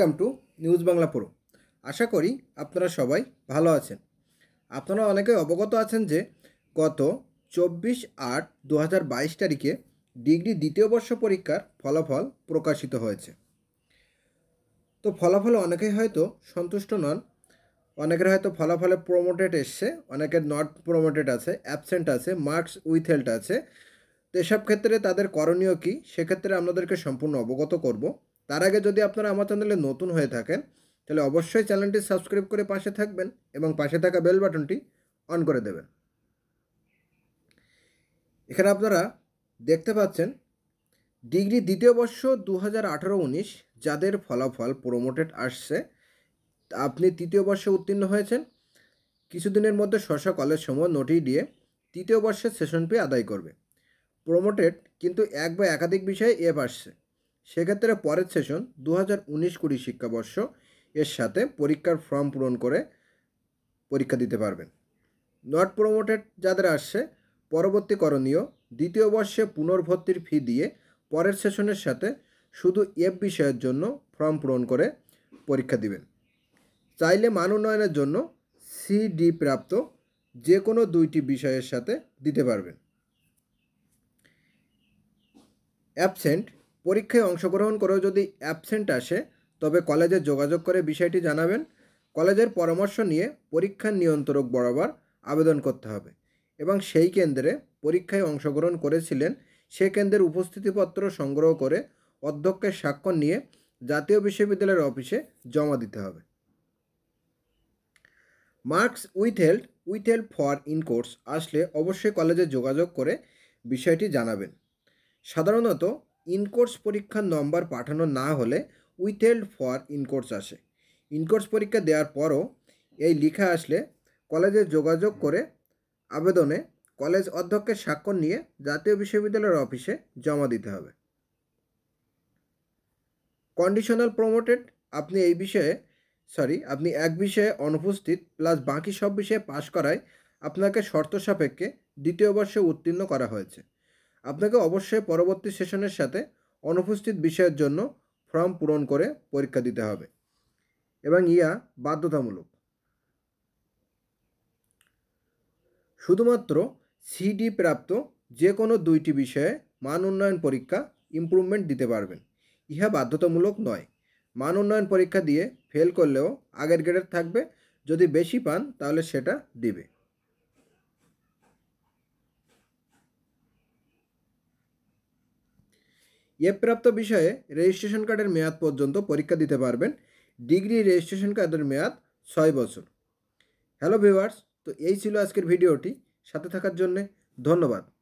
welcome to News Bangla Pro আশা করি আপনারা সবাই ভালো আছেন আপনারা অনেকে অবগত আছেন যে গত চব্বিশ আট দু হাজার বাইশ তারিখে ডিগ্রি দ্বিতীয় বর্ষ পরীক্ষার ফলাফল প্রকাশিত হয়েছে তো ফলাফলে অনেকেই হয়তো সন্তুষ্ট নন অনেকের হয়তো ফলাফলে প্রমোটেড এসছে অনেকের নট প্রমোটেড আছে অ্যাবসেন্ট আছে মার্কস উইথহেল্ড আছে তো এসব ক্ষেত্রে তাদের করণীয় কী সেক্ষেত্রে আপনাদেরকে সম্পূর্ণ অবগত করব তার আগে যদি আপনারা আমার চ্যানেলে নতুন হয়ে থাকেন তাহলে অবশ্যই চ্যানেলটি সাবস্ক্রাইব করে পাশে থাকবেন এবং পাশে থাকা বেল বাটনটি অন করে দেবেন এখানে আপনারা দেখতে পাচ্ছেন ডিগ্রি দ্বিতীয় বর্ষ দু হাজার উনিশ যাদের ফলাফল প্রোমোটেড আসছে আপনি তৃতীয় বর্ষে উত্তীর্ণ হয়েছেন কিছুদিনের মধ্যে শশা কলেজ সময় নোটি দিয়ে তৃতীয় বর্ষের সেশন পে আদায় করবে প্রোমোটেড কিন্তু এক বা একাধিক বিষয়ে এ আসছে সেক্ষেত্রে পরের সেশন দু হাজার উনিশ কুড়ি শিক্ষাবর্ষ এর সাথে পরীক্ষার ফর্ম পূরণ করে পরীক্ষা দিতে পারবেন নট প্রমোটেড যাদের আসছে পরবর্তী করণীয় দ্বিতীয় বর্ষে পুনর্ভর্তির ফি দিয়ে পরের সেশনের সাথে শুধু এফ বিষয়ের জন্য ফর্ম পূরণ করে পরীক্ষা দিবেন চাইলে মান উন্নয়নের জন্য সিডি প্রাপ্ত যে কোনো দুইটি বিষয়ের সাথে দিতে পারবেন অ্যাবসেন্ট পরীক্ষায় অংশগ্রহণ করেও যদি অ্যাবসেন্ট আসে তবে কলেজে যোগাযোগ করে বিষয়টি জানাবেন কলেজের পরামর্শ নিয়ে পরীক্ষার নিয়ন্ত্রক বরাবর আবেদন করতে হবে এবং সেই কেন্দ্রে পরীক্ষায় অংশগ্রহণ করেছিলেন সে কেন্দ্রের উপস্থিতিপত্র সংগ্রহ করে অধ্যক্ষের স্বাক্ষর নিয়ে জাতীয় বিশ্ববিদ্যালয়ের অফিসে জমা দিতে হবে marks with withheld for in course আসলে অবশ্যই কলেজে যোগাযোগ করে বিষয়টি জানাবেন সাধারণত ইনকোর্স পরীক্ষার নম্বর পাঠানো না হলে উইথেল্ড ফর ইনকোর্স আসে ইনকোর্স পরীক্ষা দেওয়ার পরও এই লিখা আসলে কলেজে যোগাযোগ করে আবেদনে কলেজ অধ্যক্ষের স্বাক্ষর নিয়ে জাতীয় বিশ্ববিদ্যালয়ের অফিসে জমা দিতে হবে কন্ডিশনাল প্রমোটেড আপনি এই বিষয়ে সরি আপনি এক বিষয়ে অনুপস্থিত প্লাস বাকি সব বিষয়ে পাশ করায় আপনাকে শর্ত সাপেক্ষে দ্বিতীয় বর্ষে উত্তীর্ণ করা হয়েছে আপনাকে অবশ্যই পরবর্তী সেশনের সাথে অনুপস্থিত বিষয়ের জন্য ফর্ম পূরণ করে পরীক্ষা দিতে হবে এবং ইয়া বাধ্যতামূলক শুধুমাত্র সিডি প্রাপ্ত যে কোনো দুইটি বিষয়ে মান উন্নয়ন পরীক্ষা ইম্প্রুভমেন্ট দিতে পারবেন ইহা বাধ্যতামূলক নয় মান উন্নয়ন পরীক্ষা দিয়ে ফেল করলেও আগের গ্রেডের থাকবে যদি বেশি পান তাহলে সেটা দিবে প্রাপ্ত বিষয়ে রেজিস্ট্রেশন কার্ডের মেয়াদ পর্যন্ত পরীক্ষা দিতে পারবেন ডিগ্রি রেজিস্ট্রেশন কার্ডের মেয়াদ ছয় বছর হ্যালো ভিউয়ার্স তো এই ছিল আজকের ভিডিওটি সাথে থাকার জন্যে ধন্যবাদ